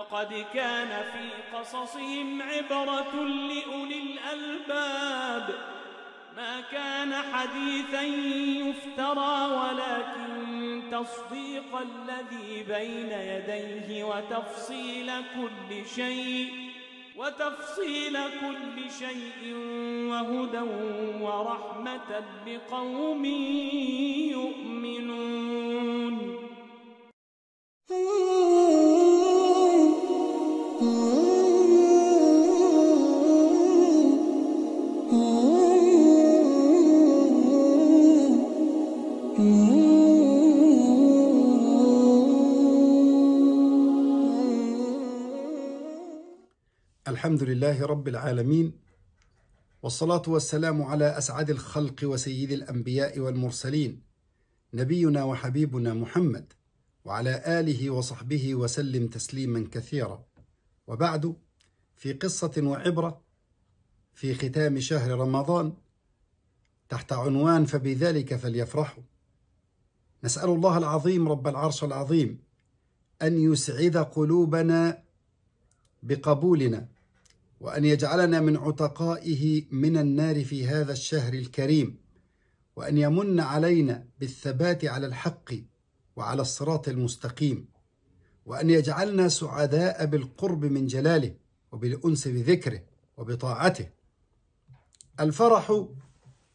لقد كان في قصصهم عبرة لأولي الألباب ما كان حديثا يفترى ولكن تصديق الذي بين يديه وتفصيل كل شيء وتفصيل كل شيء وهدى ورحمة لقوم يؤمنون الحمد لله رب العالمين والصلاة والسلام على أسعد الخلق وسيد الأنبياء والمرسلين نبينا وحبيبنا محمد وعلى آله وصحبه وسلم تسليما كثيرا وبعد في قصة وعبرة في ختام شهر رمضان تحت عنوان فبذلك فليفرحوا نسأل الله العظيم رب العرش العظيم أن يسعد قلوبنا بقبولنا وأن يجعلنا من عتقائه من النار في هذا الشهر الكريم وأن يمن علينا بالثبات على الحق وعلى الصراط المستقيم وأن يجعلنا سعداء بالقرب من جلاله وبالأنس بذكره وبطاعته الفرح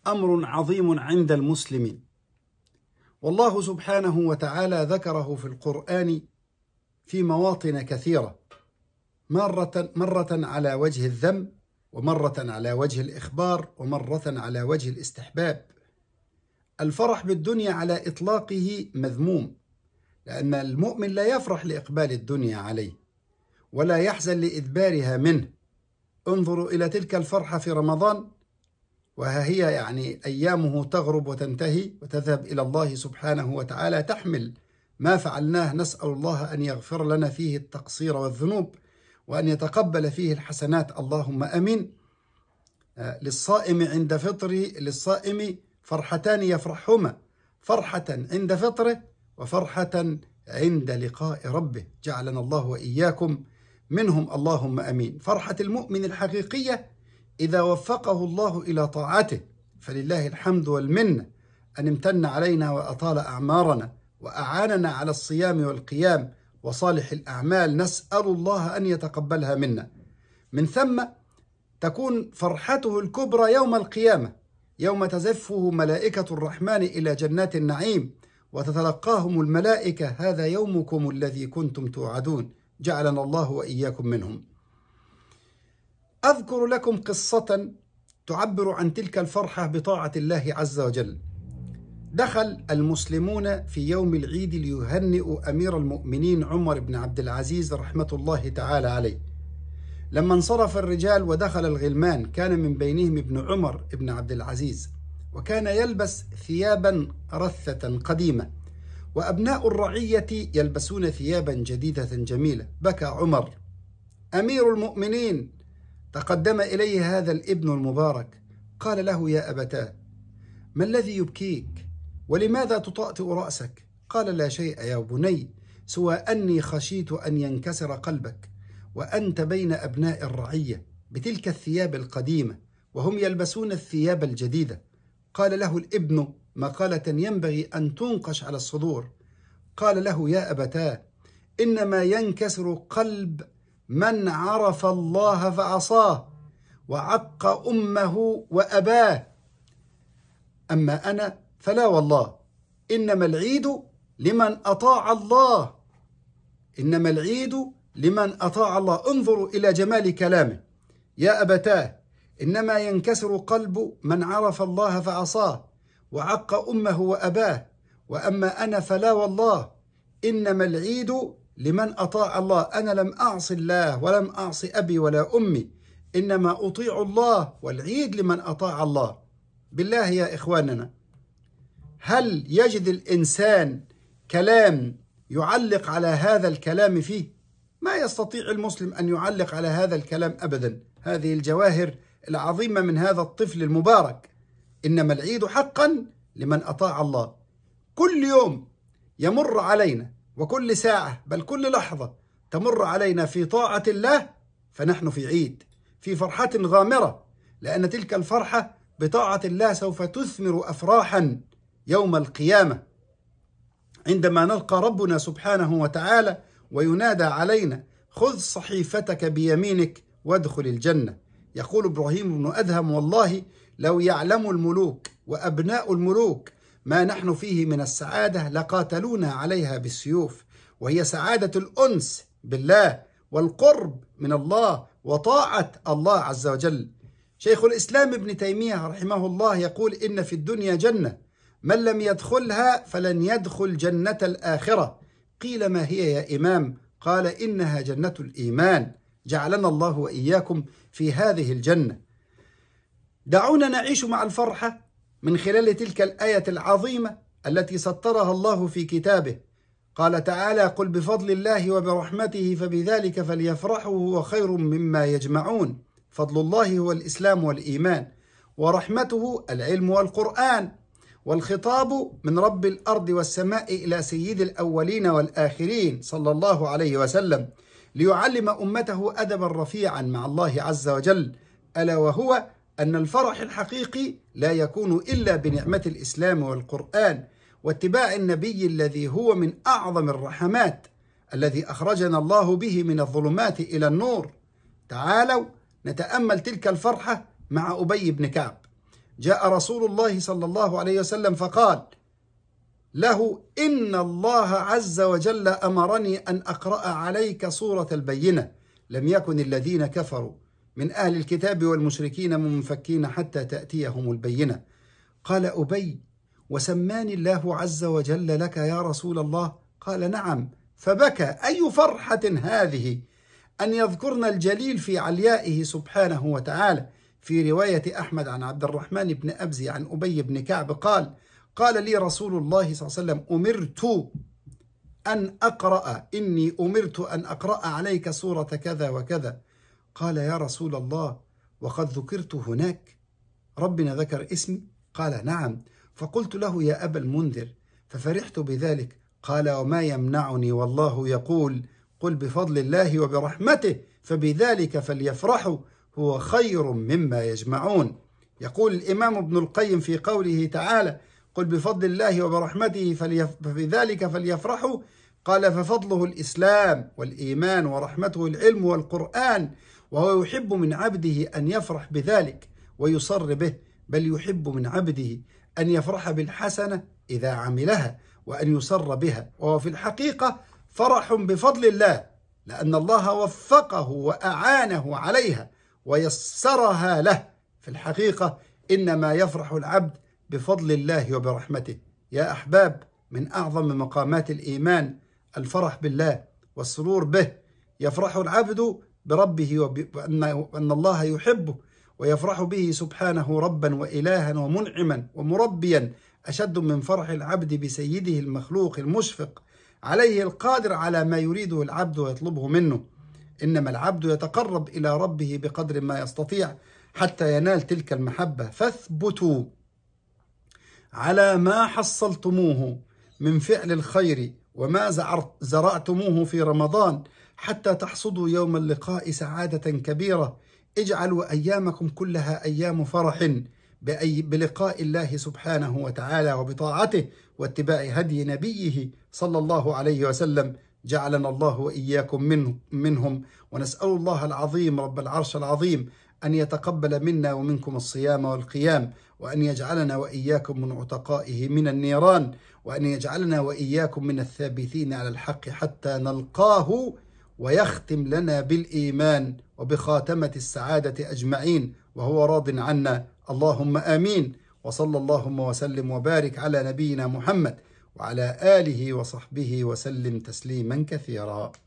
أمر عظيم عند المسلمين والله سبحانه وتعالى ذكره في القرآن في مواطن كثيره مرة مرة على وجه الذم ومرة على وجه الإخبار ومرة على وجه الاستحباب الفرح بالدنيا على إطلاقه مذموم لأن المؤمن لا يفرح لإقبال الدنيا عليه ولا يحزن لإدبارها منه انظروا إلى تلك الفرحة في رمضان وها هي يعني أيامه تغرب وتنتهي وتذهب إلى الله سبحانه وتعالى تحمل ما فعلناه نسأل الله أن يغفر لنا فيه التقصير والذنوب وأن يتقبل فيه الحسنات اللهم أمين آه، للصائم عند فطره للصائم فرحتان يفرحهما فرحة عند فطره وفرحة عند لقاء ربه جعلنا الله وإياكم منهم اللهم أمين فرحة المؤمن الحقيقية إذا وفقه الله إلى طاعته فلله الحمد والمنة أن امتن علينا وأطال أعمارنا وأعاننا على الصيام والقيام وصالح الأعمال نسأل الله أن يتقبلها منا من ثم تكون فرحته الكبرى يوم القيامة يوم تزفه ملائكة الرحمن إلى جنات النعيم وتتلقاهم الملائكة هذا يومكم الذي كنتم توعدون جعلنا الله وإياكم منهم أذكر لكم قصة تعبر عن تلك الفرحة بطاعة الله عز وجل دخل المسلمون في يوم العيد ليهنئوا أمير المؤمنين عمر بن عبد العزيز رحمة الله تعالى عليه لما انصرف الرجال ودخل الغلمان كان من بينهم ابن عمر بن عبد العزيز وكان يلبس ثيابا رثة قديمة وأبناء الرعية يلبسون ثيابا جديدة جميلة بكى عمر أمير المؤمنين تقدم إليه هذا الابن المبارك قال له يا أبتاه ما الذي يبكيك ولماذا تطأطئ رأسك؟ قال لا شيء يا بني سوى أني خشيت أن ينكسر قلبك وأنت بين أبناء الرعية بتلك الثياب القديمة وهم يلبسون الثياب الجديدة قال له الابن مقالة ينبغي أن تنقش على الصدور قال له يا أبتاه إنما ينكسر قلب من عرف الله فعصاه وعق أمه وأباه أما أنا فلا والله إنما العيد لمن أطاع الله إنما العيد لمن أطاع الله انظروا إلى جمال كلامه يا أبتاه إنما ينكسر قلب من عرف الله فعصاه وعق أمه وأباه وأما أنا فلا والله إنما العيد لمن أطاع الله أنا لم أعص الله ولم أعص أبي ولا أمي إنما أطيع الله والعيد لمن أطاع الله بالله يا إخواننا هل يجد الإنسان كلام يعلق على هذا الكلام فيه؟ ما يستطيع المسلم أن يعلق على هذا الكلام أبدا هذه الجواهر العظيمة من هذا الطفل المبارك إنما العيد حقا لمن أطاع الله كل يوم يمر علينا وكل ساعة بل كل لحظة تمر علينا في طاعة الله فنحن في عيد في فرحة غامرة لأن تلك الفرحة بطاعة الله سوف تثمر أفراحا يوم القيامة عندما نلقى ربنا سبحانه وتعالى وينادى علينا خذ صحيفتك بيمينك وادخل الجنة يقول إبراهيم بن أدهم والله لو يعلم الملوك وأبناء الملوك ما نحن فيه من السعادة لقاتلونا عليها بالسيوف وهي سعادة الأنس بالله والقرب من الله وطاعة الله عز وجل شيخ الإسلام ابن تيمية رحمه الله يقول إن في الدنيا جنة من لم يدخلها فلن يدخل جنة الآخرة قيل ما هي يا إمام قال إنها جنة الإيمان جعلنا الله وإياكم في هذه الجنة دعونا نعيش مع الفرحة من خلال تلك الآية العظيمة التي سطرها الله في كتابه قال تعالى قل بفضل الله وبرحمته فبذلك فليفرحوا هو خير مما يجمعون فضل الله هو الإسلام والإيمان ورحمته العلم والقرآن والخطاب من رب الأرض والسماء إلى سيد الأولين والآخرين صلى الله عليه وسلم ليعلم أمته أدبا رفيعا مع الله عز وجل ألا وهو أن الفرح الحقيقي لا يكون إلا بنعمة الإسلام والقرآن واتباع النبي الذي هو من أعظم الرحمات الذي أخرجنا الله به من الظلمات إلى النور تعالوا نتأمل تلك الفرحة مع أبي بن كعب جاء رسول الله صلى الله عليه وسلم فقال له إن الله عز وجل أمرني أن أقرأ عليك سورة البينة لم يكن الذين كفروا من أهل الكتاب والمشركين منفكين حتى تأتيهم البينة قال أبي وسماني الله عز وجل لك يا رسول الله قال نعم فبكى أي فرحة هذه أن يذكرنا الجليل في عليائه سبحانه وتعالى في رواية أحمد عن عبد الرحمن بن أبزي عن أبي بن كعب قال قال لي رسول الله صلى الله عليه وسلم أمرت أن أقرأ إني أمرت أن أقرأ عليك سورة كذا وكذا قال يا رسول الله وقد ذكرت هناك ربنا ذكر اسمي قال نعم فقلت له يا أبا المنذر ففرحت بذلك قال وما يمنعني والله يقول قل بفضل الله وبرحمته فبذلك فليفرحوا هو خير مما يجمعون يقول الإمام ابن القيم في قوله تعالى قل بفضل الله وبرحمته فبذلك فليفرحوا قال ففضله الإسلام والإيمان ورحمته العلم والقرآن وهو يحب من عبده أن يفرح بذلك ويصر به بل يحب من عبده أن يفرح بالحسنة إذا عملها وأن يسر بها وهو في الحقيقة فرح بفضل الله لأن الله وفقه وأعانه عليها ويسرها له في الحقيقة إنما يفرح العبد بفضل الله وبرحمته يا أحباب من أعظم مقامات الإيمان الفرح بالله والسرور به يفرح العبد بربه وأن الله يحبه ويفرح به سبحانه ربا وإلها ومنعما ومربيا أشد من فرح العبد بسيده المخلوق المشفق عليه القادر على ما يريده العبد ويطلبه منه إنما العبد يتقرب إلى ربه بقدر ما يستطيع حتى ينال تلك المحبة فاثبتوا على ما حصلتموه من فعل الخير وما زرعتموه في رمضان حتى تحصدوا يوم اللقاء سعادة كبيرة اجعلوا أيامكم كلها أيام فرح بأي بلقاء الله سبحانه وتعالى وبطاعته واتباع هدي نبيه صلى الله عليه وسلم جعلنا الله وإياكم منه منهم ونسأل الله العظيم رب العرش العظيم أن يتقبل منا ومنكم الصيام والقيام وأن يجعلنا وإياكم من عتقائه من النيران وأن يجعلنا وإياكم من الثابتين على الحق حتى نلقاه ويختم لنا بالإيمان وبخاتمة السعادة أجمعين وهو راض عنا اللهم آمين وصلى اللهم وسلم وبارك على نبينا محمد وعلى آله وصحبه وسلم تسليما كثيرا